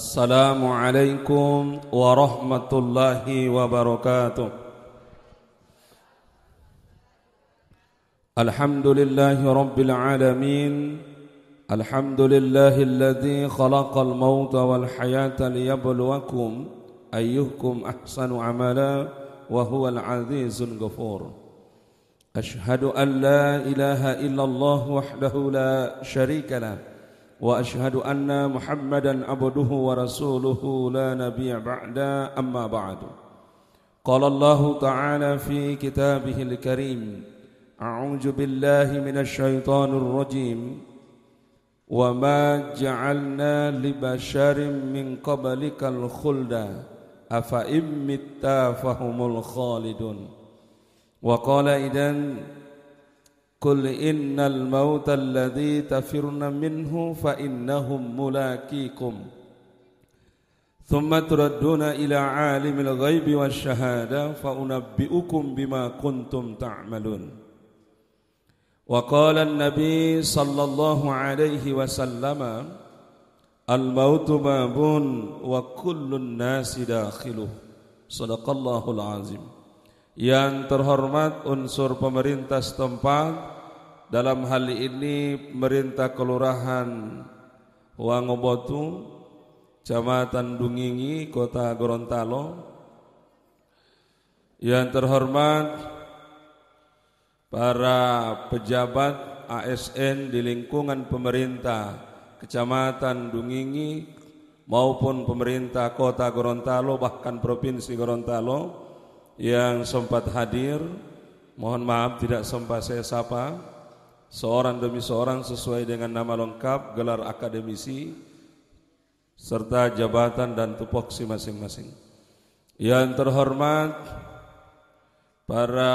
السلام عليكم ورحمة الله وبركاته الحمد لله رب العالمين الحمد لله الذي خلق الموت والحياة ليبلوكم أيكم أحسن عملا وهو العزيز الغفور أشهد أن لا إله إلا الله وحده لا شريك له واشهد ان محمدا عبده ورسوله لا نبي بعد اما بعد قال الله تعالى في كتابه الكريم اعوذ بالله من الشيطان الرجيم وما جعلنا لبشر من قبلك الخلد افان مت فهم الخالدون وقال اذن قل إن الموت الذي تفرن منه فإنهم ملاقيكم ثم تردون إلى عالم الغيب والشهادة فأنبئكم بما كنتم تعملون وقال النبي صلى الله عليه وسلم الموت باب وكل الناس داخله صدق الله العظيم Yang terhormat unsur pemerintah setempat dalam hal ini pemerintah kelurahan Wangobotu, Kecamatan Dungingi, Kota Gorontalo. Yang terhormat para pejabat ASN di lingkungan pemerintah Kecamatan Dungingi maupun pemerintah Kota Gorontalo bahkan Provinsi Gorontalo yang sempat hadir Mohon maaf tidak sempat saya sapa Seorang demi seorang sesuai dengan nama lengkap Gelar akademisi Serta jabatan dan tupoksi masing-masing Yang terhormat Para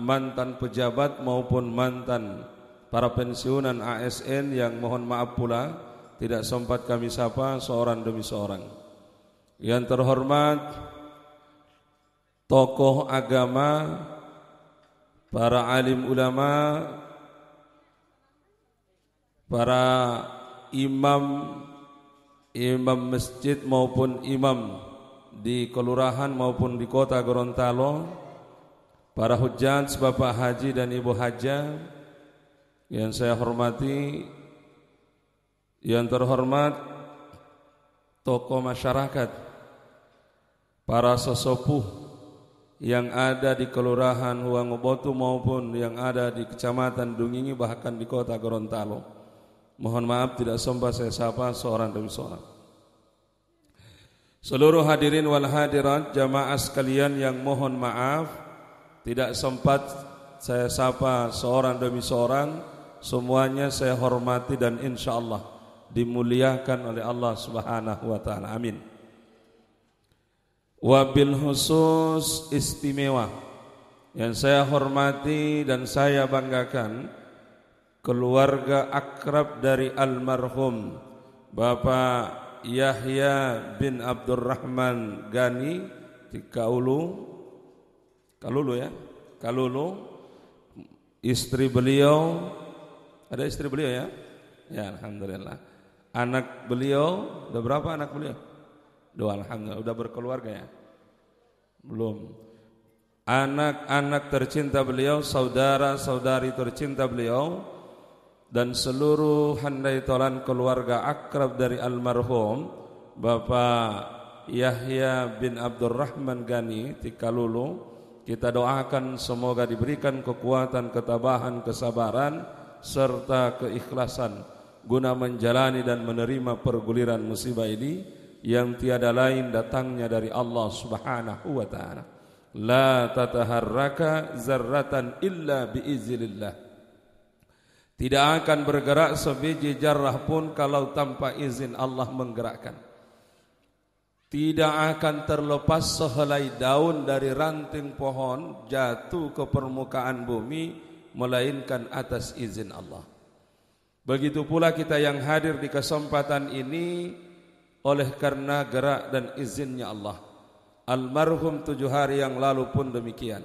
mantan pejabat maupun mantan Para pensiunan ASN yang mohon maaf pula Tidak sempat kami sapa seorang demi seorang Yang terhormat tokoh agama, para alim ulama, para imam imam masjid maupun imam di kelurahan maupun di kota Gorontalo, para hujan, sebapak Haji dan Ibu Haja yang saya hormati, yang terhormat tokoh masyarakat, para sesepuh yang ada di Kelurahan Huangobotu maupun yang ada di Kecamatan Dungingi bahkan di Kota Gorontalo. Mohon maaf tidak sempat saya sapa seorang demi seorang. Seluruh hadirin wal hadirat jamaah sekalian yang mohon maaf tidak sempat saya sapa seorang demi seorang semuanya saya hormati dan insya Allah dimuliakan oleh Allah Subhanahu wa taala. Amin wabil khusus istimewa yang saya hormati dan saya banggakan keluarga akrab dari almarhum Bapak Yahya bin Abdurrahman Gani di Kaulu Kalulu ya Kalulu istri beliau ada istri beliau ya ya alhamdulillah anak beliau ada berapa anak beliau Doa alhamdulillah udah berkeluarga ya? Belum. Anak-anak tercinta beliau, saudara-saudari tercinta beliau dan seluruh handai tolan keluarga akrab dari almarhum Bapak Yahya bin Abdurrahman Gani Tikalulu kita doakan semoga diberikan kekuatan, ketabahan, kesabaran serta keikhlasan guna menjalani dan menerima perguliran musibah ini yang tiada lain datangnya dari Allah Subhanahu wa taala. La tataharraka zarratan illa biiznillah. Tidak akan bergerak sebiji jarrah pun kalau tanpa izin Allah menggerakkan. Tidak akan terlepas sehelai daun dari ranting pohon jatuh ke permukaan bumi melainkan atas izin Allah. Begitu pula kita yang hadir di kesempatan ini oleh karena gerak dan izinnya Allah. Almarhum tujuh hari yang lalu pun demikian.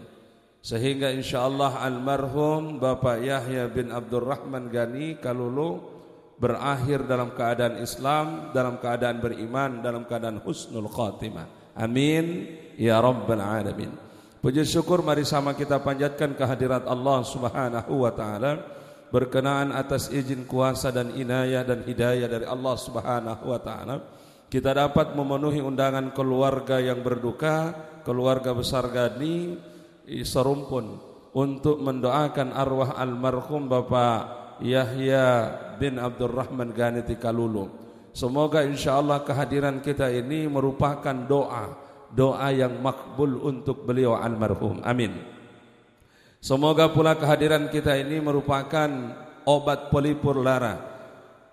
Sehingga insya Allah almarhum Bapak Yahya bin Abdurrahman Gani Kalulu berakhir dalam keadaan Islam, dalam keadaan beriman, dalam keadaan husnul khatimah. Amin ya rabbal alamin. Puji syukur mari sama kita panjatkan kehadirat Allah Subhanahu wa taala berkenaan atas izin kuasa dan inayah dan hidayah dari Allah Subhanahu wa taala kita dapat memenuhi undangan keluarga yang berduka, keluarga besar Gani serumpun untuk mendoakan arwah almarhum Bapak Yahya bin Abdurrahman Gani Tikalulu. Semoga insya Allah kehadiran kita ini merupakan doa, doa yang makbul untuk beliau almarhum. Amin. Semoga pula kehadiran kita ini merupakan obat pelipur lara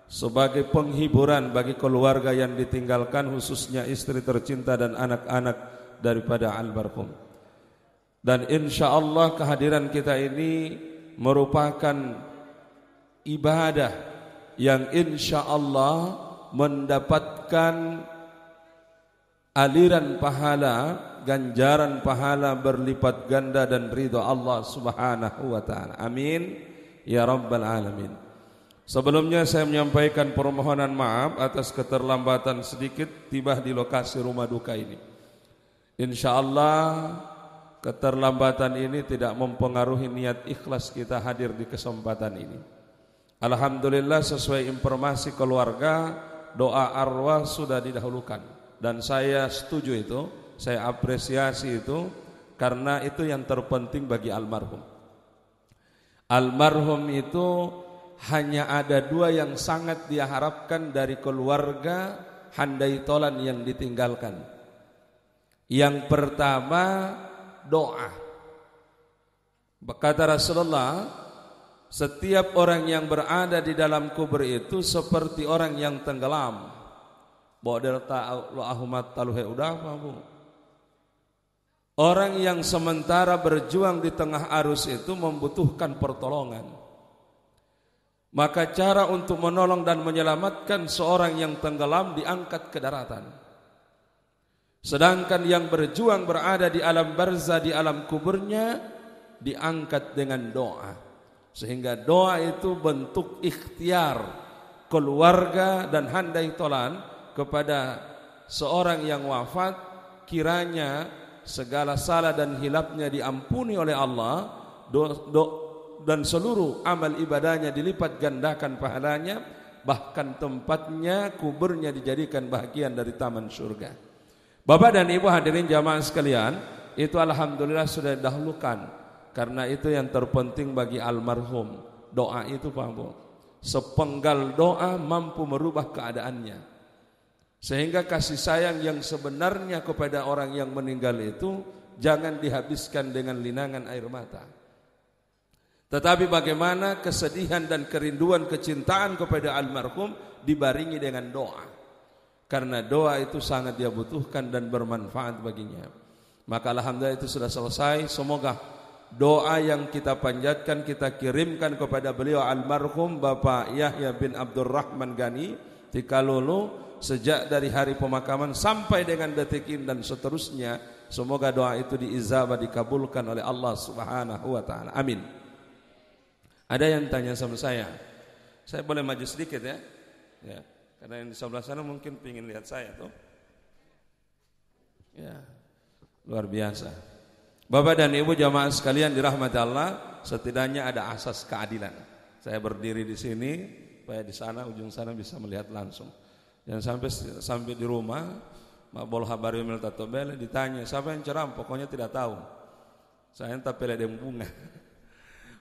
sebagai penghiburan bagi keluarga yang ditinggalkan khususnya istri tercinta dan anak-anak daripada almarhum. Dan insya Allah kehadiran kita ini merupakan ibadah yang insya Allah mendapatkan aliran pahala, ganjaran pahala berlipat ganda dan ridho Allah Subhanahu wa taala. Amin ya rabbal alamin. Sebelumnya saya menyampaikan permohonan maaf atas keterlambatan sedikit tiba di lokasi rumah duka ini. Insya Allah keterlambatan ini tidak mempengaruhi niat ikhlas kita hadir di kesempatan ini. Alhamdulillah sesuai informasi keluarga doa arwah sudah didahulukan dan saya setuju itu, saya apresiasi itu karena itu yang terpenting bagi almarhum. Almarhum itu hanya ada dua yang sangat dia harapkan dari keluarga handai tolan yang ditinggalkan. Yang pertama doa. Berkata Rasulullah, setiap orang yang berada di dalam kubur itu seperti orang yang tenggelam. Orang yang sementara berjuang di tengah arus itu membutuhkan pertolongan. Maka cara untuk menolong dan menyelamatkan seorang yang tenggelam diangkat ke daratan. Sedangkan yang berjuang berada di alam barzah di alam kuburnya diangkat dengan doa. Sehingga doa itu bentuk ikhtiar keluarga dan handai tolan kepada seorang yang wafat kiranya segala salah dan hilapnya diampuni oleh Allah dan seluruh amal ibadahnya dilipat gandakan pahalanya bahkan tempatnya kuburnya dijadikan bagian dari taman surga Bapak dan Ibu hadirin jamaah sekalian itu alhamdulillah sudah dahulukan karena itu yang terpenting bagi almarhum doa itu Pak Bu sepenggal doa mampu merubah keadaannya sehingga kasih sayang yang sebenarnya kepada orang yang meninggal itu jangan dihabiskan dengan linangan air mata tetapi bagaimana kesedihan dan kerinduan kecintaan kepada almarhum dibaringi dengan doa. Karena doa itu sangat dia butuhkan dan bermanfaat baginya. Maka alhamdulillah itu sudah selesai. Semoga doa yang kita panjatkan kita kirimkan kepada beliau almarhum Bapak Yahya bin Abdurrahman Gani Tikalolo sejak dari hari pemakaman sampai dengan detik ini dan seterusnya semoga doa itu diizabah dikabulkan oleh Allah Subhanahu wa taala amin ada yang tanya sama saya, saya boleh maju sedikit ya, ya karena yang di sebelah sana mungkin ingin lihat saya tuh. Ya, luar biasa. Bapak dan Ibu jamaah sekalian dirahmati Allah, setidaknya ada asas keadilan. Saya berdiri di sini, supaya di sana ujung sana bisa melihat langsung. Dan sampai sampai di rumah, Mabol Habari Miltatobel ditanya, siapa yang ceram? Pokoknya tidak tahu. Saya entah pilih bunga.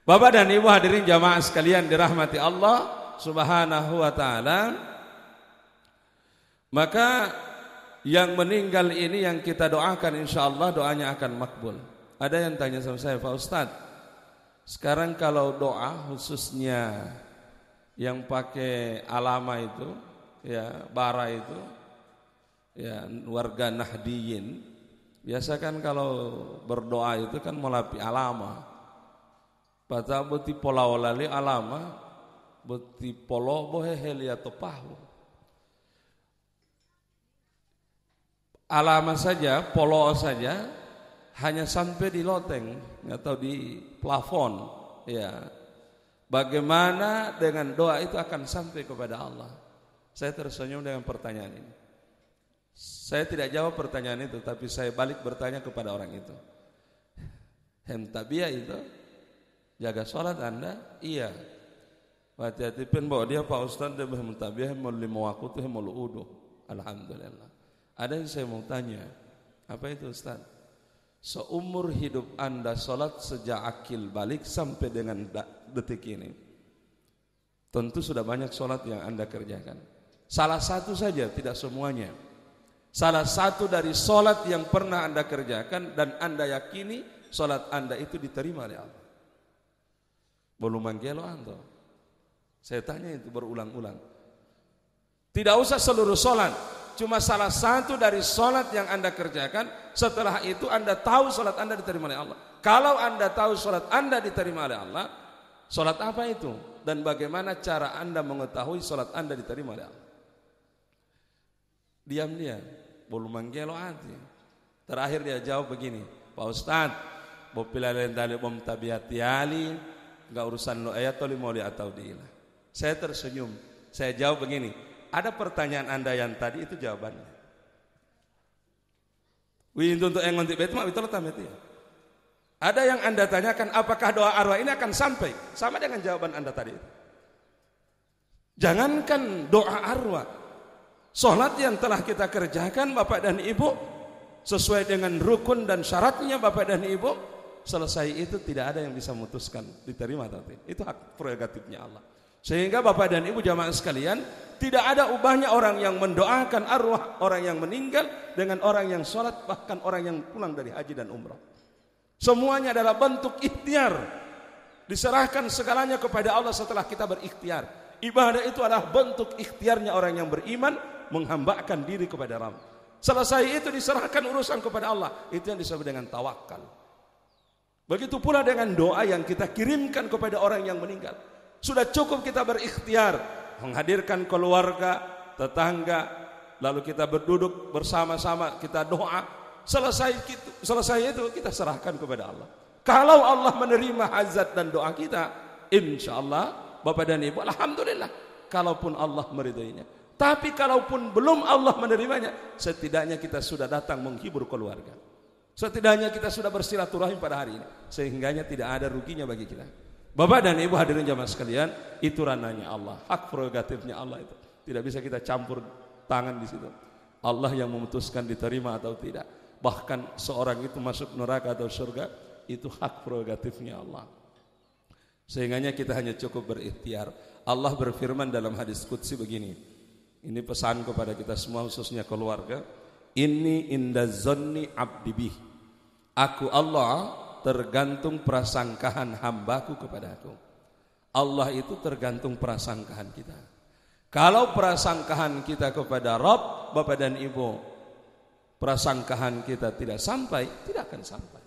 Bapak dan Ibu hadirin jamaah sekalian dirahmati Allah Subhanahu wa taala. Maka yang meninggal ini yang kita doakan insya Allah doanya akan makbul. Ada yang tanya sama saya, Pak Ustadz, sekarang kalau doa khususnya yang pakai alama itu, ya bara itu, ya warga Nahdiyin, biasa kan kalau berdoa itu kan melapi alama. Pada beti pola olali alama beti polo bohe atau pahu, Alama saja, polo saja hanya sampai di loteng atau di plafon ya. Bagaimana dengan doa itu akan sampai kepada Allah? Saya tersenyum dengan pertanyaan ini. Saya tidak jawab pertanyaan itu, tapi saya balik bertanya kepada orang itu. Hentabia itu Jaga sholat anda? Iya. Hati-hati pun bawa dia Pak Ustaz dia bermutabiyah mulimu waktu mulu uduh. Alhamdulillah. Ada yang saya mau tanya. Apa itu Ustaz? Seumur hidup anda sholat sejak akil balik sampai dengan detik ini. Tentu sudah banyak sholat yang anda kerjakan. Salah satu saja, tidak semuanya. Salah satu dari sholat yang pernah anda kerjakan dan anda yakini sholat anda itu diterima oleh Allah. Belum manggelo anto. Saya tanya itu berulang-ulang. Tidak usah seluruh sholat, cuma salah satu dari sholat yang anda kerjakan setelah itu anda tahu sholat anda diterima oleh Allah kalau anda tahu sholat anda diterima oleh Allah sholat apa itu dan bagaimana cara anda mengetahui sholat anda diterima oleh Allah diam dia belum menggelo hati terakhir dia jawab begini Pak Ustadz Bopilalen dalibom tabiat ali nggak urusan lo ayat mau atau diilah. Saya tersenyum. Saya jawab begini. Ada pertanyaan anda yang tadi itu jawabannya. Windu untuk yang ngontik betul betul tamet ya. Ada yang anda tanyakan apakah doa arwah ini akan sampai sama dengan jawaban anda tadi. Jangankan doa arwah, Sholat yang telah kita kerjakan Bapak dan Ibu Sesuai dengan rukun dan syaratnya Bapak dan Ibu selesai itu tidak ada yang bisa memutuskan diterima atau tidak. Itu hak prerogatifnya Allah. Sehingga Bapak dan Ibu jamaah sekalian, tidak ada ubahnya orang yang mendoakan arwah orang yang meninggal dengan orang yang sholat bahkan orang yang pulang dari haji dan umrah. Semuanya adalah bentuk ikhtiar. Diserahkan segalanya kepada Allah setelah kita berikhtiar. Ibadah itu adalah bentuk ikhtiarnya orang yang beriman menghambakan diri kepada Allah. Selesai itu diserahkan urusan kepada Allah. Itu yang disebut dengan tawakal. Begitu pula dengan doa yang kita kirimkan kepada orang yang meninggal. Sudah cukup kita berikhtiar menghadirkan keluarga, tetangga, lalu kita berduduk bersama-sama kita doa. Selesai itu, selesai itu kita serahkan kepada Allah. Kalau Allah menerima hazat dan doa kita, insya Allah, Bapak dan Ibu, Alhamdulillah. Kalaupun Allah meridainya. Tapi kalaupun belum Allah menerimanya, setidaknya kita sudah datang menghibur keluarga. Setidaknya kita sudah bersilaturahim pada hari ini Sehingganya tidak ada ruginya bagi kita Bapak dan Ibu hadirin jamaah sekalian Itu ranahnya Allah Hak prerogatifnya Allah itu Tidak bisa kita campur tangan di situ Allah yang memutuskan diterima atau tidak Bahkan seorang itu masuk neraka atau surga Itu hak prerogatifnya Allah Sehingganya kita hanya cukup berikhtiar Allah berfirman dalam hadis Qudsi begini Ini pesan kepada kita semua khususnya keluarga ini inda zonni abdibih. Aku Allah tergantung prasangkahan hambaku kepada aku. Allah itu tergantung prasangkahan kita. Kalau prasangkahan kita kepada Rob, Bapak dan Ibu, prasangkahan kita tidak sampai, tidak akan sampai.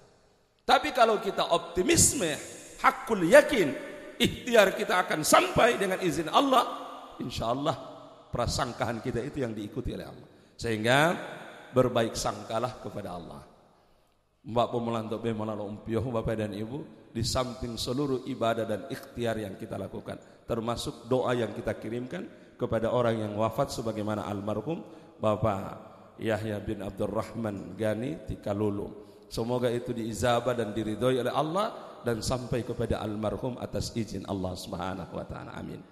Tapi kalau kita optimisme, hakul yakin, ikhtiar kita akan sampai dengan izin Allah, insya Allah prasangkahan kita itu yang diikuti oleh Allah. Sehingga berbaik sangkalah kepada Allah. Mbak pemulanto bemala umpioh Bapak dan Ibu di samping seluruh ibadah dan ikhtiar yang kita lakukan termasuk doa yang kita kirimkan kepada orang yang wafat sebagaimana almarhum Bapak Yahya bin Abdurrahman Gani Tikalulu. Semoga itu diizabah dan diridhoi oleh Allah dan sampai kepada almarhum atas izin Allah Subhanahu wa taala. Amin.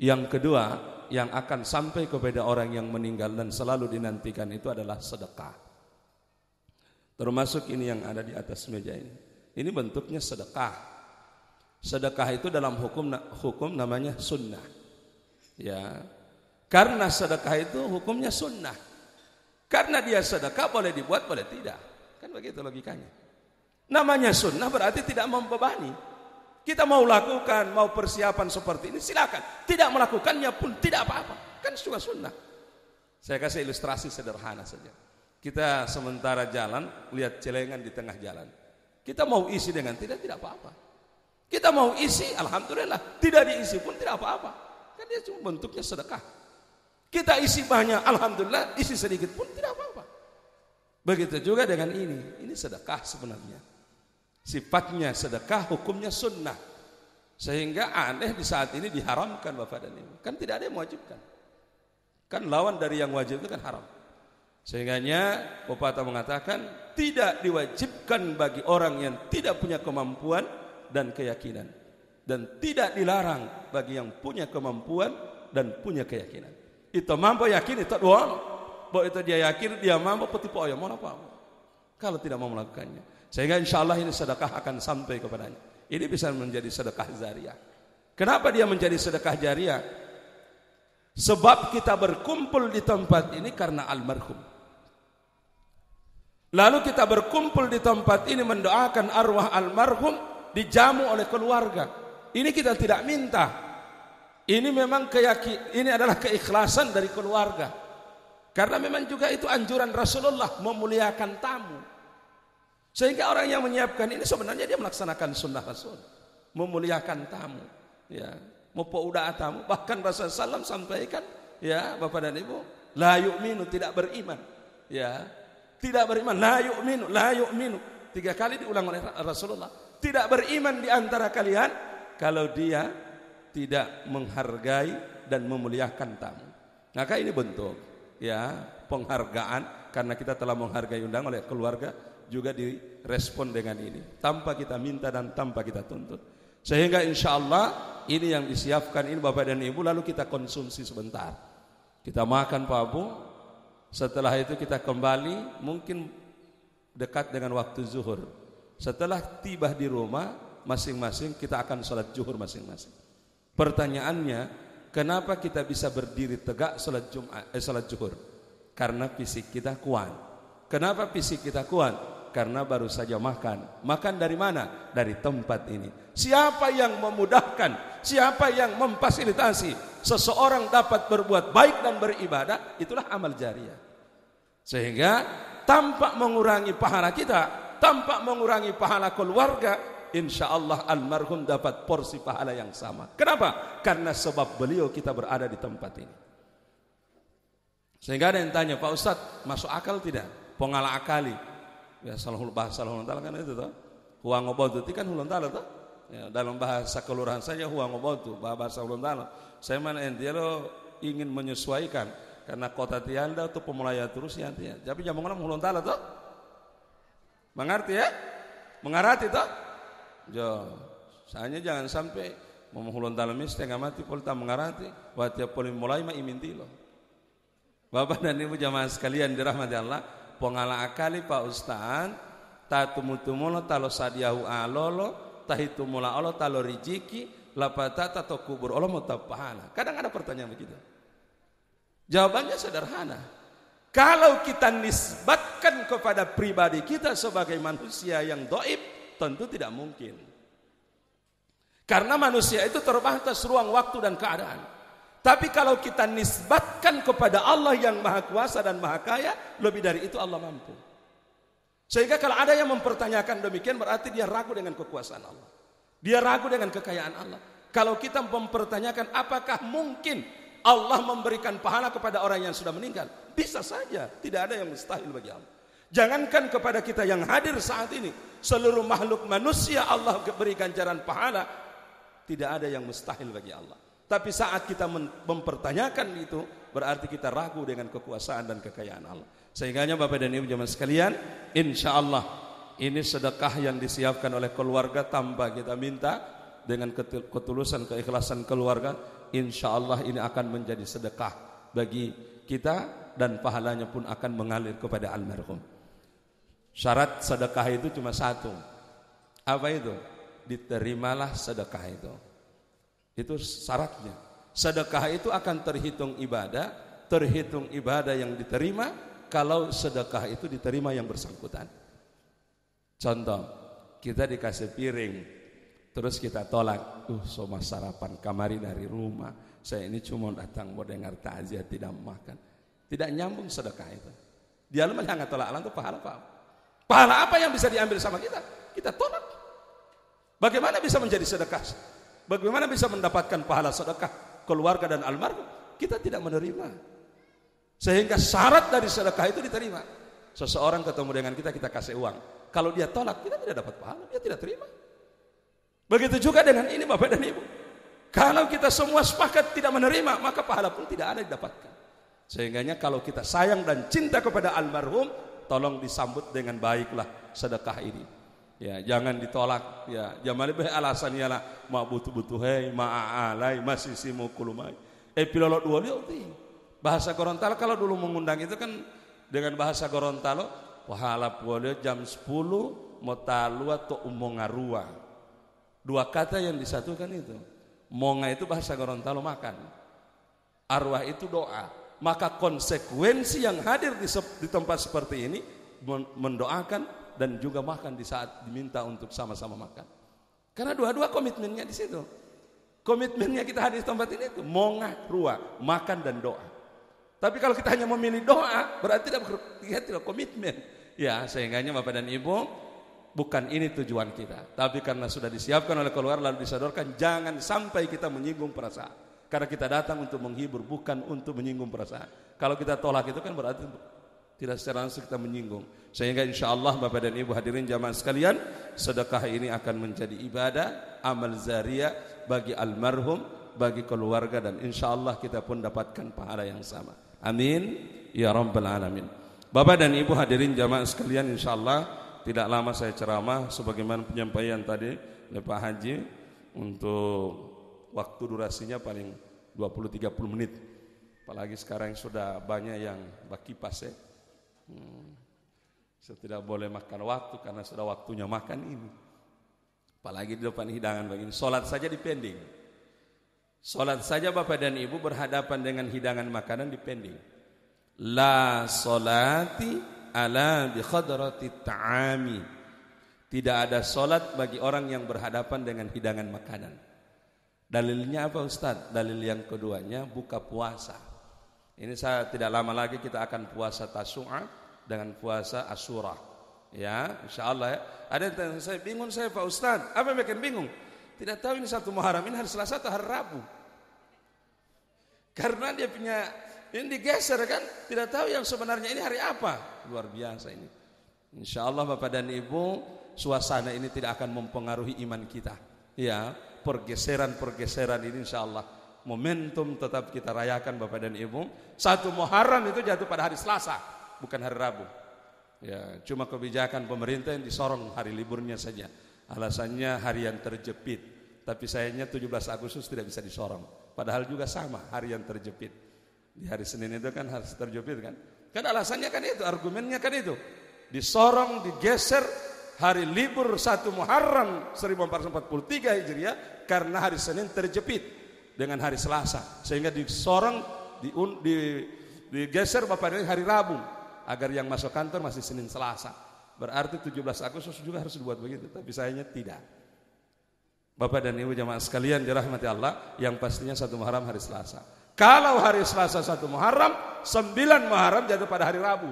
Yang kedua yang akan sampai kepada orang yang meninggal dan selalu dinantikan itu adalah sedekah. Termasuk ini yang ada di atas meja ini. Ini bentuknya sedekah. Sedekah itu dalam hukum hukum namanya sunnah. Ya. Karena sedekah itu hukumnya sunnah. Karena dia sedekah boleh dibuat boleh tidak. Kan begitu logikanya. Namanya sunnah berarti tidak membebani. Kita mau lakukan, mau persiapan seperti ini silakan. Tidak melakukannya pun tidak apa-apa. Kan juga sunnah. Saya kasih ilustrasi sederhana saja. Kita sementara jalan, lihat celengan di tengah jalan. Kita mau isi dengan tidak, tidak apa-apa. Kita mau isi, alhamdulillah. Tidak diisi pun tidak apa-apa. Kan dia cuma bentuknya sedekah. Kita isi banyak, alhamdulillah. Isi sedikit pun tidak apa-apa. Begitu juga dengan ini. Ini sedekah sebenarnya. Sifatnya sedekah, hukumnya sunnah. Sehingga aneh di saat ini diharamkan Bapak dan Ibu. Kan tidak ada yang mewajibkan. Kan lawan dari yang wajib itu kan haram. Sehingganya pepatah mengatakan tidak diwajibkan bagi orang yang tidak punya kemampuan dan keyakinan dan tidak dilarang bagi yang punya kemampuan dan punya keyakinan. Itu mampu yakin itu doang, Bahwa itu dia yakin dia mampu petipu ayam oh mau apa. Kalau tidak mau melakukannya. Sehingga insya Allah ini sedekah akan sampai kepadanya. Ini bisa menjadi sedekah jariah. Kenapa dia menjadi sedekah jariah? Sebab kita berkumpul di tempat ini karena almarhum. Lalu kita berkumpul di tempat ini mendoakan arwah almarhum dijamu oleh keluarga. Ini kita tidak minta. Ini memang keyakin, ini adalah keikhlasan dari keluarga. Karena memang juga itu anjuran Rasulullah memuliakan tamu. Sehingga orang yang menyiapkan ini sebenarnya dia melaksanakan sunnah Rasul, memuliakan tamu, ya, udah tamu. Bahkan Rasulullah Salam sampaikan, ya, Bapak dan Ibu, la yu'minu tidak beriman, ya, tidak beriman, la yu'minu, la yu'minu. Tiga kali diulang oleh Rasulullah. Tidak beriman di antara kalian kalau dia tidak menghargai dan memuliakan tamu. Maka ini bentuk ya penghargaan karena kita telah menghargai undang oleh keluarga juga direspon dengan ini tanpa kita minta dan tanpa kita tuntut sehingga insya Allah ini yang disiapkan ini bapak dan ibu lalu kita konsumsi sebentar kita makan pak abu setelah itu kita kembali mungkin dekat dengan waktu zuhur setelah tiba di rumah masing-masing kita akan sholat zuhur masing-masing pertanyaannya Kenapa kita bisa berdiri tegak sholat Jumat, eh, sholat zuhur? Karena fisik kita kuat. Kenapa fisik kita kuat? karena baru saja makan. Makan dari mana? Dari tempat ini. Siapa yang memudahkan, siapa yang memfasilitasi seseorang dapat berbuat baik dan beribadah, itulah amal jariah. Sehingga tanpa mengurangi pahala kita, tanpa mengurangi pahala keluarga, insya Allah almarhum dapat porsi pahala yang sama. Kenapa? Karena sebab beliau kita berada di tempat ini. Sehingga ada yang tanya, Pak Ustadz, masuk akal tidak? Pengala akali, ya hulu bahasa salahul kan itu tuh, huang ngobautu itu kan hulu taala toh ya, dalam bahasa kelurahan saya huwa tuh bahasa hulu saya mana entia lo ingin menyesuaikan karena kota tianda tuh pemulaya terus ya tianda ya. tapi jangan ngomong tuh, toh mengerti ya mengarati tuh? jo soalnya jangan sampai dalam talamis setengah mati polta mengarati wajah poli mulai ma imintilo Bapak dan Ibu jamaah sekalian dirahmati Allah pengala akali Pak Ustaz tatumutumolo talo sadiahu alolo tahitumula Allah talo rijiki lapata to kubur Allah mau pahala kadang ada pertanyaan begitu jawabannya sederhana kalau kita nisbatkan kepada pribadi kita sebagai manusia yang doib tentu tidak mungkin karena manusia itu terbatas ruang waktu dan keadaan tapi kalau kita nisbatkan kepada Allah yang maha kuasa dan maha kaya, lebih dari itu Allah mampu. Sehingga kalau ada yang mempertanyakan demikian berarti dia ragu dengan kekuasaan Allah. Dia ragu dengan kekayaan Allah. Kalau kita mempertanyakan apakah mungkin Allah memberikan pahala kepada orang yang sudah meninggal? Bisa saja, tidak ada yang mustahil bagi Allah. Jangankan kepada kita yang hadir saat ini, seluruh makhluk manusia Allah berikan jalan pahala, tidak ada yang mustahil bagi Allah. Tapi saat kita mempertanyakan itu, berarti kita ragu dengan kekuasaan dan kekayaan Allah. Sehingganya Bapak dan Ibu zaman sekalian, insya Allah ini sedekah yang disiapkan oleh keluarga tanpa kita minta dengan ketulusan keikhlasan keluarga, insya Allah ini akan menjadi sedekah bagi kita dan pahalanya pun akan mengalir kepada almarhum. Syarat sedekah itu cuma satu. Apa itu? Diterimalah sedekah itu. Itu syaratnya. Sedekah itu akan terhitung ibadah, terhitung ibadah yang diterima kalau sedekah itu diterima yang bersangkutan. Contoh, kita dikasih piring, terus kita tolak. tuh soma sarapan kamari dari rumah. Saya ini cuma datang mau dengar takziah tidak makan. Tidak nyambung sedekah itu. Dia lu nggak tolak alam itu pahala apa? Pahala apa yang bisa diambil sama kita? Kita tolak. Bagaimana bisa menjadi sedekah? Bagaimana bisa mendapatkan pahala sedekah keluarga dan almarhum? Kita tidak menerima. Sehingga syarat dari sedekah itu diterima. Seseorang ketemu dengan kita, kita kasih uang. Kalau dia tolak, kita tidak dapat pahala, dia tidak terima. Begitu juga dengan ini Bapak dan Ibu. Kalau kita semua sepakat tidak menerima, maka pahala pun tidak ada didapatkan. Sehingganya kalau kita sayang dan cinta kepada almarhum, tolong disambut dengan baiklah sedekah ini ya jangan ditolak ya jamal be alasan ialah ma butuh butuh hei ma alai masih mau kulumai eh pilolok dua dia bahasa Gorontalo kalau dulu mengundang itu kan dengan bahasa Gorontalo pahala puolio jam 10 atau to arua. dua kata yang disatukan itu monga itu bahasa Gorontalo makan arwah itu doa maka konsekuensi yang hadir di tempat seperti ini mendoakan dan juga makan di saat diminta untuk sama-sama makan. Karena dua-dua komitmennya di situ. Komitmennya kita hadir di tempat ini itu mongah, ruah, makan dan doa. Tapi kalau kita hanya memilih doa, berarti tidak, ya, tidak komitmen. Ya, sehingganya Bapak dan Ibu, bukan ini tujuan kita. Tapi karena sudah disiapkan oleh keluar lalu disodorkan, jangan sampai kita menyinggung perasaan. Karena kita datang untuk menghibur, bukan untuk menyinggung perasaan. Kalau kita tolak itu kan berarti tidak secara langsung kita menyinggung sehingga insya Allah Bapak dan Ibu hadirin jamaah sekalian sedekah ini akan menjadi ibadah amal zariah bagi almarhum bagi keluarga dan insya Allah kita pun dapatkan pahala yang sama amin ya rabbal alamin Bapak dan Ibu hadirin jamaah sekalian insya Allah tidak lama saya ceramah sebagaimana penyampaian tadi oleh Pak Haji untuk waktu durasinya paling 20-30 menit apalagi sekarang sudah banyak yang bakipas ya Hmm. Saya tidak boleh makan waktu karena sudah waktunya makan ini. Apalagi di depan hidangan begini. Sholat saja dipending. Sholat saja bapak dan ibu berhadapan dengan hidangan makanan dipending. La solati ala bi khadrati ta'ami. Tidak ada solat bagi orang yang berhadapan dengan hidangan makanan. Dalilnya apa Ustaz? Dalil yang keduanya buka puasa. Ini saya tidak lama lagi kita akan puasa Tasu'a dengan puasa Asyura. Ya, insyaallah ya. Ada yang tanya saya bingung saya Pak Ustaz, apa yang bikin bingung? Tidak tahu ini satu Muharram ini hari Selasa atau hari Rabu. Karena dia punya ini digeser kan, tidak tahu yang sebenarnya ini hari apa. Luar biasa ini. Insya Allah Bapak dan Ibu, suasana ini tidak akan mempengaruhi iman kita. Ya, pergeseran-pergeseran ini Insya Allah momentum tetap kita rayakan Bapak dan Ibu. Satu Muharram itu jatuh pada hari Selasa, bukan hari Rabu. Ya, cuma kebijakan pemerintah yang disorong hari liburnya saja. Alasannya hari yang terjepit, tapi sayangnya 17 Agustus tidak bisa disorong. Padahal juga sama hari yang terjepit. Di hari Senin itu kan harus terjepit kan. Kan alasannya kan itu, argumennya kan itu. Disorong, digeser hari libur satu Muharram 1443 Hijriah karena hari Senin terjepit dengan hari Selasa sehingga disorong di, di digeser Bapak ini hari Rabu agar yang masuk kantor masih Senin Selasa berarti 17 Agustus juga harus dibuat begitu tapi sayangnya tidak Bapak dan Ibu jamaah sekalian dirahmati Allah yang pastinya satu Muharram hari Selasa kalau hari Selasa satu Muharram sembilan Muharram jatuh pada hari Rabu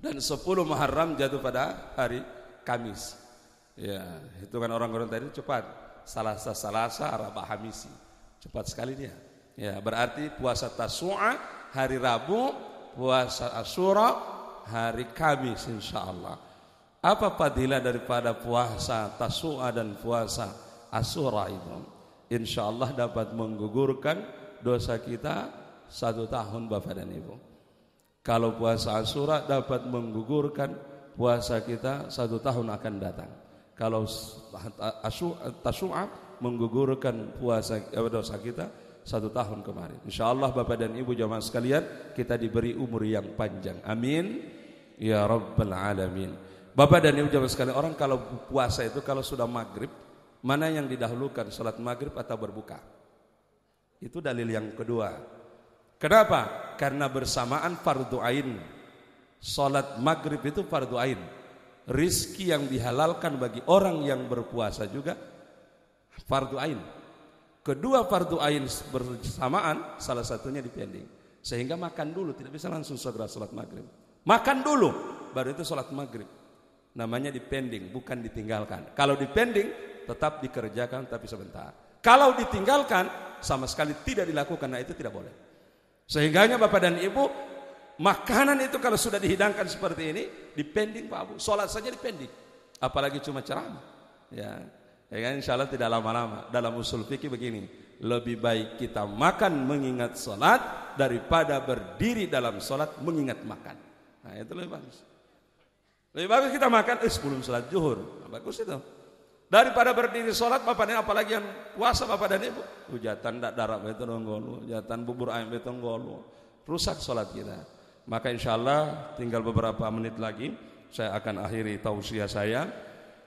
dan sepuluh Muharram jatuh pada hari Kamis ya hitungan orang-orang tadi cepat Salasa Salasa Araba Hamisi. Cepat sekali dia. Ya, berarti puasa Tasu'a hari Rabu, puasa Asyura hari Kamis insya Allah. Apa fadilah daripada puasa Tasu'a dan puasa Asyura itu? insya Allah dapat menggugurkan dosa kita satu tahun Bapak dan Ibu. Kalau puasa Asyura dapat menggugurkan puasa kita satu tahun akan datang. Kalau tasu'a menggugurkan puasa eh, dosa kita satu tahun kemarin. Insya Allah Bapak dan Ibu jamaah sekalian kita diberi umur yang panjang. Amin. Ya Rabbal Alamin. Bapak dan Ibu jamaah sekalian orang kalau puasa itu kalau sudah maghrib mana yang didahulukan salat maghrib atau berbuka? Itu dalil yang kedua. Kenapa? Karena bersamaan fardu ain. Salat maghrib itu fardu ain rizki yang dihalalkan bagi orang yang berpuasa juga fardu ain. Kedua fardu ain bersamaan, salah satunya dipending. Sehingga makan dulu, tidak bisa langsung segera sholat maghrib. Makan dulu, baru itu sholat maghrib. Namanya dipending, bukan ditinggalkan. Kalau dipending, tetap dikerjakan tapi sebentar. Kalau ditinggalkan, sama sekali tidak dilakukan, nah itu tidak boleh. Sehingganya Bapak dan Ibu Makanan itu kalau sudah dihidangkan seperti ini, dipending Pak Abu. Sholat saja dipending. Apalagi cuma ceramah. Ya, ya kan? Insya Allah tidak lama-lama. Dalam usul fikih begini, lebih baik kita makan mengingat sholat daripada berdiri dalam sholat mengingat makan. Nah itu lebih bagus. Lebih bagus kita makan eh, sebelum sholat zuhur. Nah, bagus itu. Daripada berdiri sholat bapak dan apalagi yang puasa bapak dan ibu. Hujatan dak darah betul hujatan bubur ayam betul golu. Rusak sholat kita. Maka insya Allah tinggal beberapa menit lagi saya akan akhiri tausiah saya.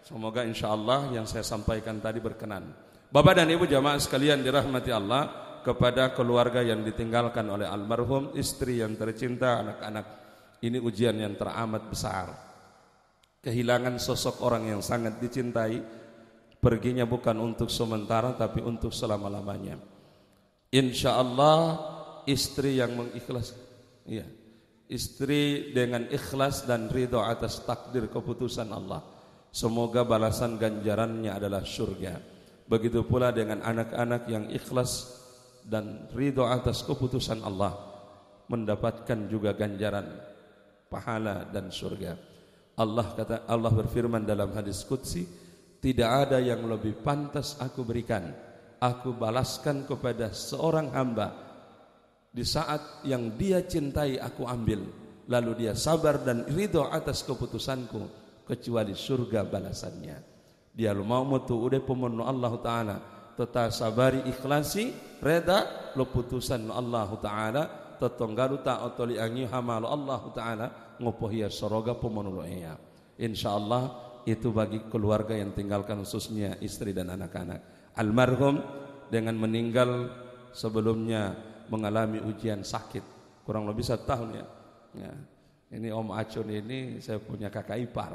Semoga insya Allah yang saya sampaikan tadi berkenan. Bapak dan Ibu jamaah sekalian dirahmati Allah kepada keluarga yang ditinggalkan oleh almarhum, istri yang tercinta, anak-anak. Ini ujian yang teramat besar. Kehilangan sosok orang yang sangat dicintai, perginya bukan untuk sementara tapi untuk selama-lamanya. Insya Allah istri yang mengikhlaskan. Iya istri dengan ikhlas dan ridho atas takdir keputusan Allah. Semoga balasan ganjarannya adalah surga. Begitu pula dengan anak-anak yang ikhlas dan ridho atas keputusan Allah mendapatkan juga ganjaran pahala dan surga. Allah kata Allah berfirman dalam hadis qudsi, tidak ada yang lebih pantas aku berikan. Aku balaskan kepada seorang hamba di saat yang dia cintai aku ambil Lalu dia sabar dan ridho atas keputusanku Kecuali surga balasannya Dia lu mau mutu udah pemenuh Allah Ta'ala Teta sabari ikhlasi Reda lo putusan Allah Ta'ala Tetonggaru tak otoli angi hamal Allah Ta'ala Ngopohia soroga pemenuh InsyaAllah itu bagi keluarga yang tinggalkan khususnya istri dan anak-anak Almarhum dengan meninggal sebelumnya mengalami ujian sakit kurang lebih satu tahun ya. ya. Ini Om Acun ini saya punya kakak ipar.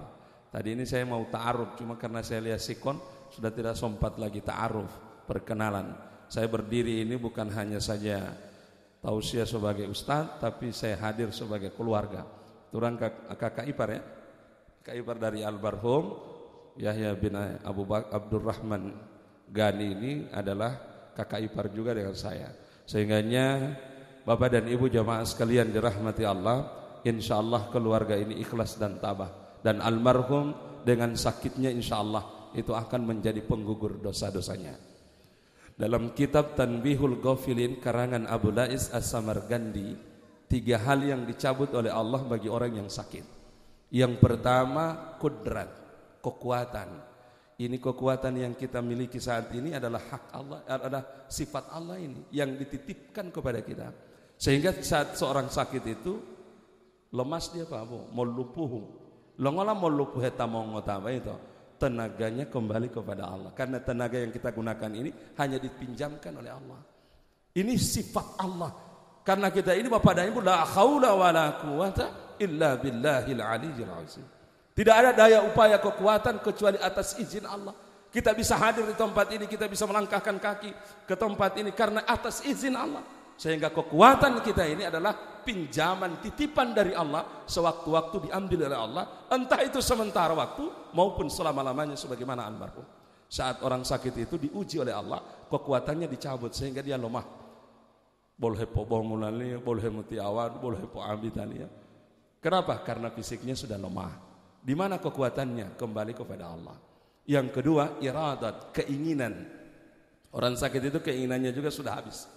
Tadi ini saya mau taaruf cuma karena saya lihat sikon sudah tidak sempat lagi taaruf perkenalan. Saya berdiri ini bukan hanya saja tausiah sebagai ustadz tapi saya hadir sebagai keluarga. Turang kak, kakak ipar ya. Kakak ipar dari almarhum Yahya bin Abu Abdurrahman Gani ini adalah kakak ipar juga dengan saya. Sehingganya Bapak dan Ibu jamaah sekalian dirahmati Allah, insya Allah keluarga ini ikhlas dan tabah dan almarhum dengan sakitnya insya Allah itu akan menjadi penggugur dosa-dosanya. Dalam kitab Tanbihul Ghafilin karangan Abu Lais As-Samargandi, tiga hal yang dicabut oleh Allah bagi orang yang sakit. Yang pertama, kudrat, kekuatan. Ini kekuatan yang kita miliki saat ini adalah hak Allah, eh, adalah sifat Allah ini yang dititipkan kepada kita. Sehingga saat seorang sakit itu lemas dia apa? Mau lupuh. Longola mau lupuh tamongo itu tenaganya kembali kepada Allah karena tenaga yang kita gunakan ini hanya dipinjamkan oleh Allah. Ini sifat Allah. Karena kita ini bapak dan ibu la haula wala quwata illa billahil aliyyil azim. Tidak ada daya upaya kekuatan kecuali atas izin Allah. Kita bisa hadir di tempat ini, kita bisa melangkahkan kaki ke tempat ini karena atas izin Allah. Sehingga kekuatan kita ini adalah pinjaman titipan dari Allah sewaktu-waktu diambil oleh Allah, entah itu sementara waktu maupun selama-lamanya sebagaimana almarhum. Saat orang sakit itu diuji oleh Allah, kekuatannya dicabut sehingga dia lemah. Boleh po bangunan boleh mutiawan, boleh po ambitan ya. Kenapa? Karena fisiknya sudah lemah. Di mana kekuatannya? Kembali kepada Allah. Yang kedua, iradat, keinginan. Orang sakit itu keinginannya juga sudah habis.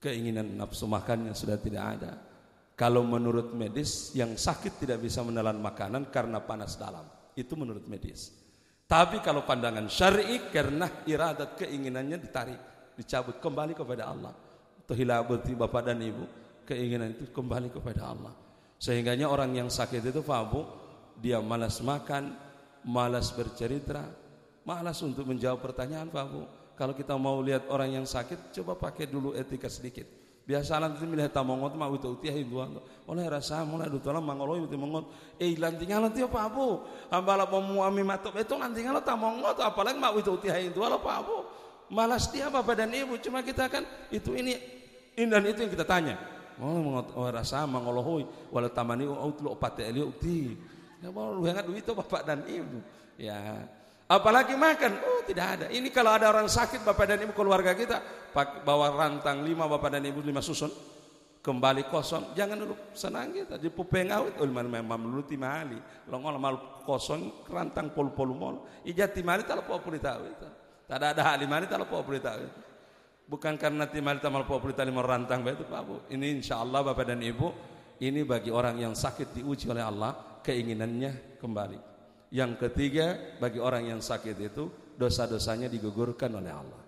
Keinginan nafsu makannya sudah tidak ada. Kalau menurut medis, yang sakit tidak bisa menelan makanan karena panas dalam. Itu menurut medis. Tapi kalau pandangan syar'i karena iradat keinginannya ditarik, dicabut kembali kepada Allah. Tuhilabuti bapak dan ibu, keinginan itu kembali kepada Allah. Sehingganya orang yang sakit itu Pak dia malas makan, malas bercerita, malas untuk menjawab pertanyaan Pak Bu. Kalau kita mau lihat orang yang sakit, coba pakai dulu etika sedikit. Biasa nanti melihat tamongot itu itu utia hiduan. Oleh rasa mulai dulu tolong mangoloi itu mangot. Eh lantingan nanti apa bu? Ambala pemuami matuk itu lantingan lo tamongot apalagi mau itu utia itu lo pak bu. Malas dia bapak dan ibu cuma kita kan itu ini ini dan itu yang kita tanya. Oh, mau mengot oh, rasa mangoloi wala tamani outlo oh, pate elio uti. Enggak mau lu ingat duit itu bapak dan ibu. Ya, apalagi makan. Oh, tidak ada. Ini kalau ada orang sakit bapak dan ibu keluarga kita bawa rantang lima bapak dan ibu lima susun kembali kosong jangan dulu senang kita di pupeng awit ulman oh, memang meluti mali longol mal kosong rantang pol pol mol timali tak lupa po tahu itu Tidak ada hali mali lupa po tahu itu bukan karena timali tak po tahu lima rantang Baik itu pak bu ini insya Allah bapak dan ibu ini bagi orang yang sakit diuji oleh Allah keinginannya kembali. Yang ketiga, bagi orang yang sakit itu dosa-dosanya digugurkan oleh Allah.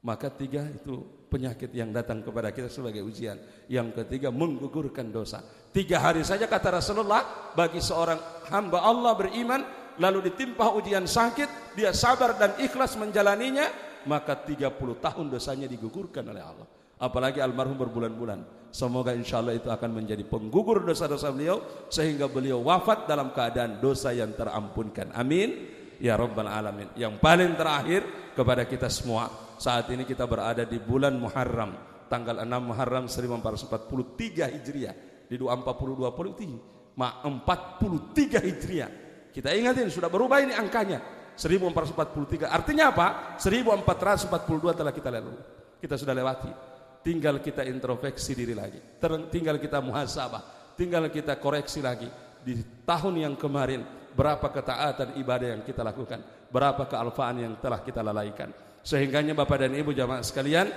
Maka tiga itu penyakit yang datang kepada kita sebagai ujian. Yang ketiga menggugurkan dosa. Tiga hari saja kata Rasulullah bagi seorang hamba Allah beriman lalu ditimpa ujian sakit, dia sabar dan ikhlas menjalaninya, maka 30 tahun dosanya digugurkan oleh Allah apalagi almarhum berbulan-bulan. Semoga insya Allah itu akan menjadi penggugur dosa-dosa beliau sehingga beliau wafat dalam keadaan dosa yang terampunkan. Amin. Ya Rabbal Alamin. Yang paling terakhir kepada kita semua. Saat ini kita berada di bulan Muharram. Tanggal 6 Muharram 1443 Hijriah. Di 242 politik. Ma 43 Hijriah. Kita ingatin sudah berubah ini angkanya. 1443 artinya apa 1442 telah kita lalui kita sudah lewati tinggal kita introspeksi diri lagi, tinggal kita muhasabah, tinggal kita koreksi lagi di tahun yang kemarin berapa ketaatan ibadah yang kita lakukan, berapa kealfaan yang telah kita lalaikan. Sehingganya Bapak dan Ibu jamaah sekalian,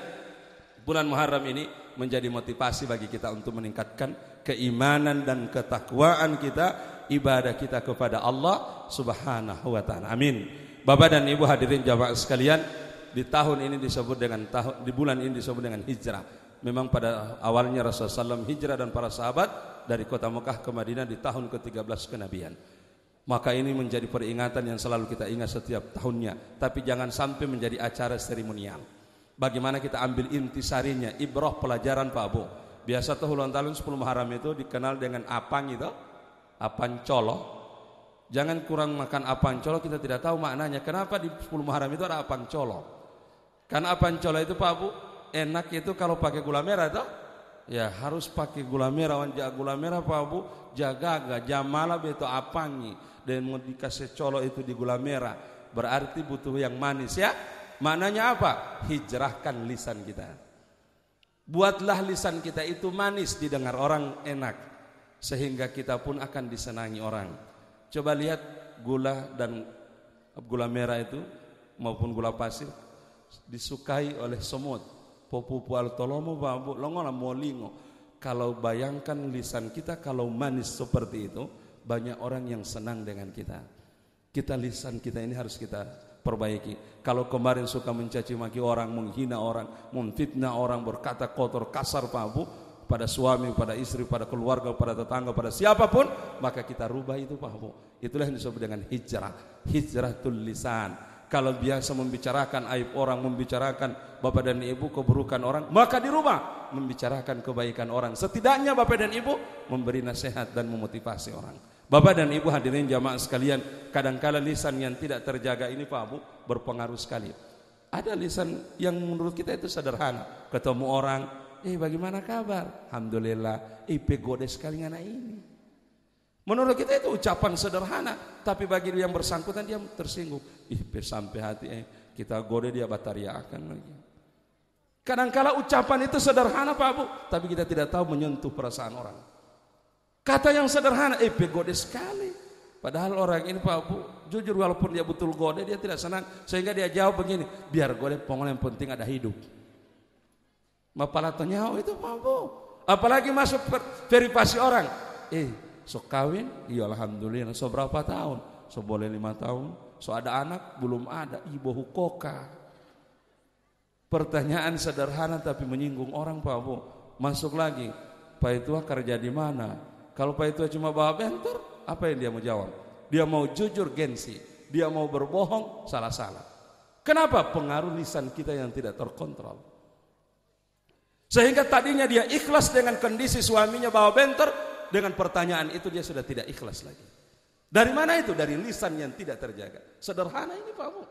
bulan Muharram ini menjadi motivasi bagi kita untuk meningkatkan keimanan dan ketakwaan kita, ibadah kita kepada Allah Subhanahu wa taala. Amin. Bapak dan Ibu hadirin jamaah sekalian, di tahun ini disebut dengan tahun di bulan ini disebut dengan hijrah. Memang pada awalnya Rasulullah SAW hijrah dan para sahabat dari kota Mekah ke Madinah di tahun ke-13 kenabian. Maka ini menjadi peringatan yang selalu kita ingat setiap tahunnya. Tapi jangan sampai menjadi acara seremonial. Bagaimana kita ambil inti sarinya, ibroh pelajaran Pak Abu. Biasa tuh ulang tahun 10 Muharram itu dikenal dengan apang itu, apang colo. Jangan kurang makan apang colo, kita tidak tahu maknanya. Kenapa di 10 Muharram itu ada apang colo? Karena pancola itu Pak Bu enak itu kalau pakai gula merah toh. Ya harus pakai gula merah, wanja gula merah Pak Bu jaga gak jamala beto apangi dan mau dikasih colo itu di gula merah berarti butuh yang manis ya. Maknanya apa? Hijrahkan lisan kita. Buatlah lisan kita itu manis didengar orang enak sehingga kita pun akan disenangi orang. Coba lihat gula dan gula merah itu maupun gula pasir disukai oleh semut. Popu pual tolomo babu longola molingo. Kalau bayangkan lisan kita kalau manis seperti itu, banyak orang yang senang dengan kita. Kita lisan kita ini harus kita perbaiki. Kalau kemarin suka mencaci maki orang, menghina orang, memfitnah orang, berkata kotor, kasar, babu pada suami, pada istri, pada keluarga, pada tetangga, pada siapapun, maka kita rubah itu babu. Itulah yang disebut dengan hijrah, hijrah tulisan kalau biasa membicarakan aib orang, membicarakan bapak dan ibu keburukan orang, maka di rumah membicarakan kebaikan orang. Setidaknya bapak dan ibu memberi nasihat dan memotivasi orang. Bapak dan ibu hadirin jamaah sekalian, kadang kadangkala lisan yang tidak terjaga ini Pak Bu berpengaruh sekali. Ada lisan yang menurut kita itu sederhana, ketemu orang, eh bagaimana kabar? Alhamdulillah, eh pegode sekali anak ini. Menurut kita itu ucapan sederhana, tapi bagi yang bersangkutan dia tersinggung ih sampai hati eh, kita goda dia bataria akan lagi. Kadangkala ucapan itu sederhana Pak Bu, tapi kita tidak tahu menyentuh perasaan orang. Kata yang sederhana, eh gode sekali. Padahal orang ini Pak Bu, jujur walaupun dia betul gode, dia tidak senang. Sehingga dia jawab begini, biar gode pokoknya yang penting ada hidup. Mapala nyau itu Pak Bu. Apalagi masuk verifikasi orang. Eh, sok kawin, iya alhamdulillah. So berapa tahun? So boleh lima tahun, So ada anak belum ada ibu hukoka. Pertanyaan sederhana tapi menyinggung orang Pak Bu. Masuk lagi. Pak itu kerja di mana? Kalau Pak itu cuma bawa bentor, apa yang dia mau jawab? Dia mau jujur gensi, dia mau berbohong, salah-salah. Kenapa? Pengaruh lisan kita yang tidak terkontrol. Sehingga tadinya dia ikhlas dengan kondisi suaminya bawa bentor, dengan pertanyaan itu dia sudah tidak ikhlas lagi. Dari mana itu? Dari lisan yang tidak terjaga. Sederhana ini Pak Bu.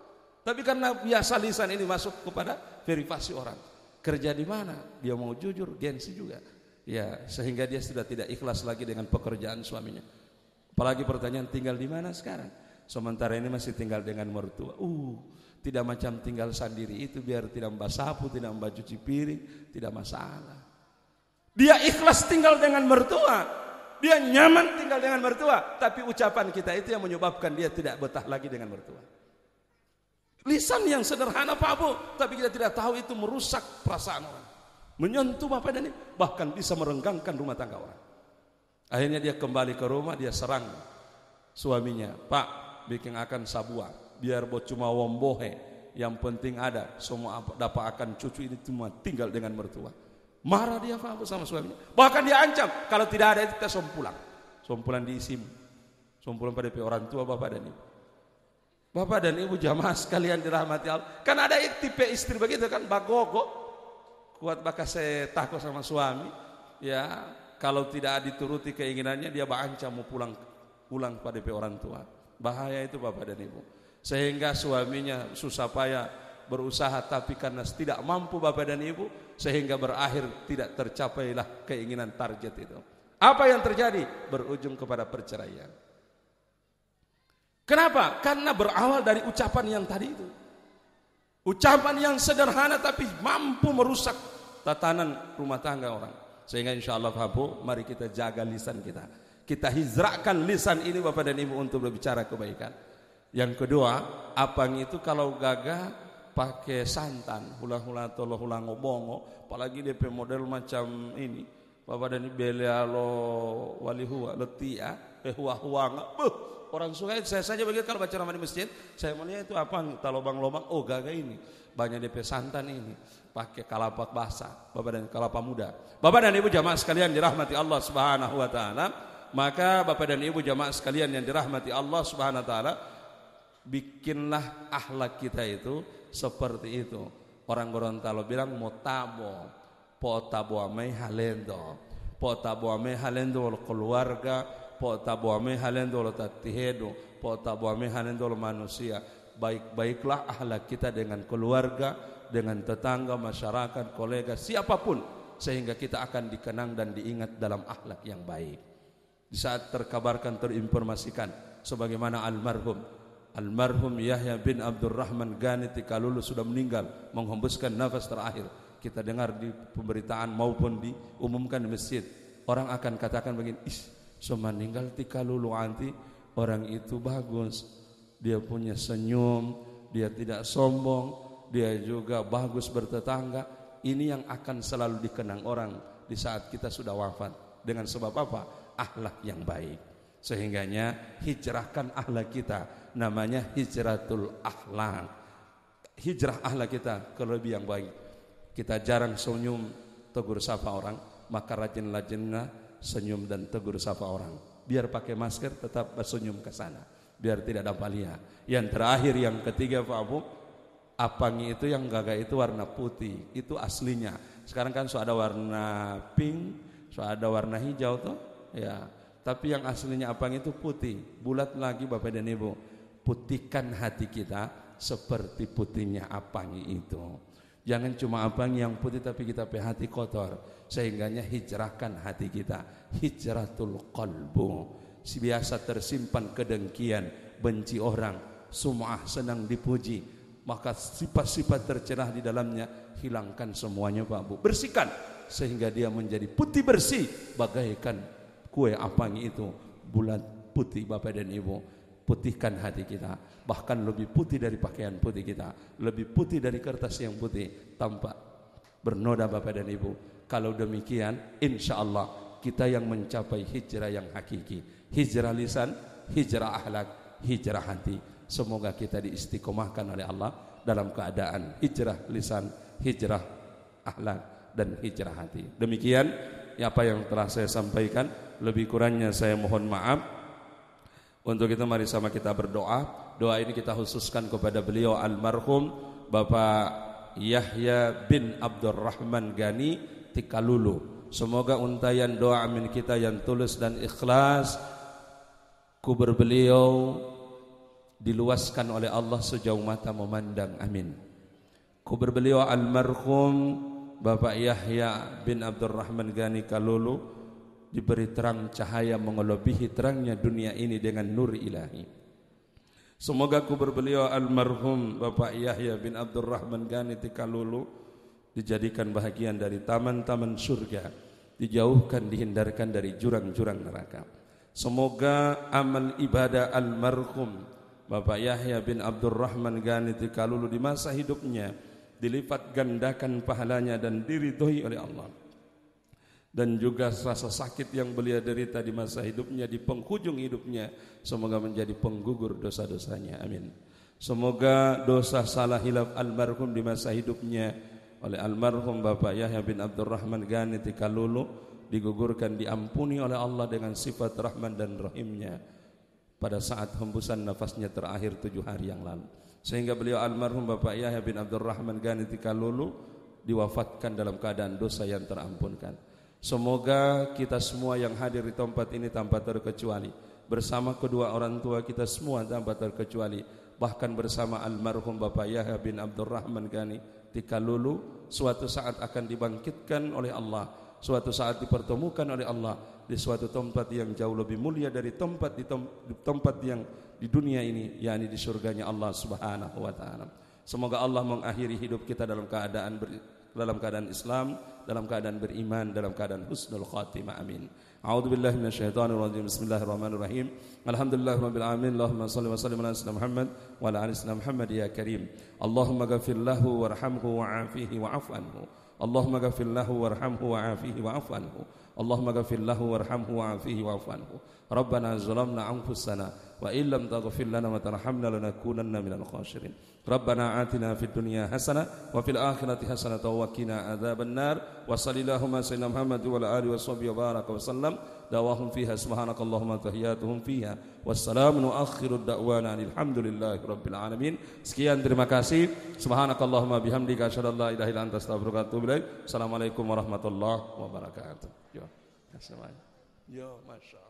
Tapi karena biasa lisan ini masuk kepada verifikasi orang. Kerja di mana? Dia mau jujur, gengsi juga. Ya, sehingga dia sudah tidak ikhlas lagi dengan pekerjaan suaminya. Apalagi pertanyaan tinggal di mana sekarang? Sementara ini masih tinggal dengan mertua. Uh, tidak macam tinggal sendiri itu biar tidak mbak sapu, tidak mbak cuci piring, tidak masalah. Dia ikhlas tinggal dengan mertua, dia nyaman tinggal dengan mertua, tapi ucapan kita itu yang menyebabkan dia tidak betah lagi dengan mertua. Lisan yang sederhana Pak Abu, tapi kita tidak tahu itu merusak perasaan orang. Menyentuh apa dan ini, bahkan bisa merenggangkan rumah tangga orang. Akhirnya dia kembali ke rumah, dia serang suaminya. Pak, bikin akan sabua, biar buat cuma wombohe. Yang penting ada, semua dapat akan cucu ini cuma tinggal dengan mertua. Marah dia Fahbus sama suaminya. Bahkan dia ancam, kalau tidak ada itu kita sompulang. Sompulan diisi. Sompulan pada orang tua bapak dan ibu. Bapak dan ibu jamaah sekalian dirahmati Allah. Kan ada tipe istri begitu kan bagogo. Kuat saya takut sama suami. Ya, kalau tidak dituruti keinginannya dia ancam mau pulang pulang pada orang tua. Bahaya itu bapak dan ibu. Sehingga suaminya susah payah berusaha tapi karena tidak mampu bapak dan ibu sehingga berakhir tidak tercapailah keinginan target itu. Apa yang terjadi? Berujung kepada perceraian. Kenapa? Karena berawal dari ucapan yang tadi itu. Ucapan yang sederhana tapi mampu merusak tatanan rumah tangga orang. Sehingga insya Allah Bapak, mari kita jaga lisan kita. Kita hizrakan lisan ini Bapak dan Ibu untuk berbicara kebaikan. Yang kedua, abang itu kalau gagah pakai santan hula-hula atau hula ngobongo apalagi DP model macam ini bapak dan ibu lo wali huwa letia ya. eh hua huwa Buh, orang suka saya saja begitu kalau baca nama di masjid saya melihat itu apa talobang lobang oh gaga ini banyak DP santan ini pakai kalapak basah bapak dan kelapa muda bapak dan ibu jamaah sekalian dirahmati Allah subhanahu wa taala maka bapak dan ibu jamaah sekalian yang dirahmati Allah subhanahu wa taala bikinlah ahlak kita itu seperti itu. Orang Gorontalo bilang motabo, potabo ame halendo, potabo ame halendo keluarga, potabo ame halendo tatihedu, potabo ame halendo manusia. Baik-baiklah ahlak kita dengan keluarga, dengan tetangga, masyarakat, kolega, siapapun sehingga kita akan dikenang dan diingat dalam ahlak yang baik. Di saat terkabarkan, terinformasikan sebagaimana almarhum Almarhum Yahya bin Abdurrahman Gani tika Lulu sudah meninggal menghembuskan nafas terakhir. Kita dengar di pemberitaan maupun diumumkan di masjid. Orang akan katakan begini, ish so meninggal tika lulu anti orang itu bagus. Dia punya senyum, dia tidak sombong, dia juga bagus bertetangga." Ini yang akan selalu dikenang orang di saat kita sudah wafat dengan sebab apa? Akhlak yang baik. Sehingganya hijrahkan ahlak kita namanya hijratul ahlak. Hijrah ahlak kita ke lebih yang baik. Kita jarang senyum tegur sapa orang, maka rajin-rajinlah senyum dan tegur sapa orang. Biar pakai masker tetap bersenyum ke sana, biar tidak ada palia. Yang terakhir yang ketiga Pak Abu, apangi itu yang gagah itu warna putih, itu aslinya. Sekarang kan so ada warna pink, so ada warna hijau tuh, ya tapi yang aslinya abang itu putih bulat lagi Bapak dan Ibu putihkan hati kita seperti putihnya abang itu jangan cuma abang yang putih tapi kita hati kotor sehingganya hijrahkan hati kita hijratul qalbu biasa tersimpan kedengkian benci orang sumah senang dipuji maka sifat-sifat tercerah di dalamnya hilangkan semuanya Pak Bu bersihkan sehingga dia menjadi putih bersih bagaikan kue apangi itu bulat putih Bapak dan Ibu putihkan hati kita bahkan lebih putih dari pakaian putih kita lebih putih dari kertas yang putih tampak bernoda Bapak dan Ibu kalau demikian insya Allah kita yang mencapai hijrah yang hakiki hijrah lisan hijrah akhlak hijrah hati semoga kita diistiqomahkan oleh Allah dalam keadaan hijrah lisan hijrah akhlak dan hijrah hati demikian apa yang telah saya sampaikan lebih kurangnya saya mohon maaf. Untuk itu mari sama kita berdoa. Doa ini kita khususkan kepada beliau almarhum Bapak Yahya bin Abdurrahman Gani Tikalulu. Semoga untayan doa amin kita yang tulus dan ikhlas kubur beliau diluaskan oleh Allah sejauh mata memandang. Amin. Kubur beliau almarhum Bapak Yahya bin Abdurrahman Gani Kalulu diberi terang cahaya mengelebihi terangnya dunia ini dengan nur ilahi. Semoga kubur beliau almarhum Bapak Yahya bin Abdurrahman Gani Tikalulu dijadikan bahagian dari taman-taman surga, dijauhkan dihindarkan dari jurang-jurang neraka. Semoga amal ibadah almarhum Bapak Yahya bin Abdurrahman Gani Tikalulu di masa hidupnya dilipat gandakan pahalanya dan diridhoi oleh Allah dan juga rasa sakit yang beliau derita di masa hidupnya di penghujung hidupnya semoga menjadi penggugur dosa-dosanya amin semoga dosa salah hilaf almarhum di masa hidupnya oleh almarhum Bapak Yahya bin Abdurrahman Ghani Tikalulu digugurkan diampuni oleh Allah dengan sifat rahman dan rahimnya pada saat hembusan nafasnya terakhir tujuh hari yang lalu sehingga beliau almarhum Bapak Yahya bin Abdurrahman Ghani Tikalulu diwafatkan dalam keadaan dosa yang terampunkan. Semoga kita semua yang hadir di tempat ini tanpa terkecuali bersama kedua orang tua kita semua tanpa terkecuali bahkan bersama almarhum Bapak Yahya bin Abdurrahman Tika lulu, suatu saat akan dibangkitkan oleh Allah suatu saat dipertemukan oleh Allah di suatu tempat yang jauh lebih mulia dari tempat di tempat yang di dunia ini yakni di surganya Allah Subhanahu wa taala semoga Allah mengakhiri hidup kita dalam keadaan dalam keadaan Islam, dalam keadaan beriman, dalam keadaan husnul khatimah. Amin. A'udzu billahi minasyaitonir rajim. Bismillahirrahmanirrahim. Alhamdulillahirabbil alamin. Allahumma shalli wa sallim ala sayyidina Muhammad wa ala ali sayyidina Muhammad ya karim. Allahumma ghafir lahu warhamhu wa'afihi wa'af anhu. Allahumma ghafir lahu warhamhu wa'afihi wa'af anhu. Allahumma ghafir lahu warhamhu wa'afihi wa'afanhu Rabbana zalamna anfusana wa illam taghfir lana wa tarhamna lanakunanna minal khasirin Rabbana atina fid dunya hasana wa fil akhirati hasanah wa qina adzabannar wa sallallahu sayyidina Muhammad wa ala alihi wa sahbihi wa baraka wa sallam dawahum fiha subhanakallahumma tahiyatuhum fiha wassalamu akhiru da'wana alhamdulillahi rabbil alamin sekian terima kasih subhanakallahumma bihamdika asyhadu an la ilaha illa anta astaghfiruka wa atubu ilaik assalamualaikum warahmatullahi wabarakatuh essa é mais. Eu, mas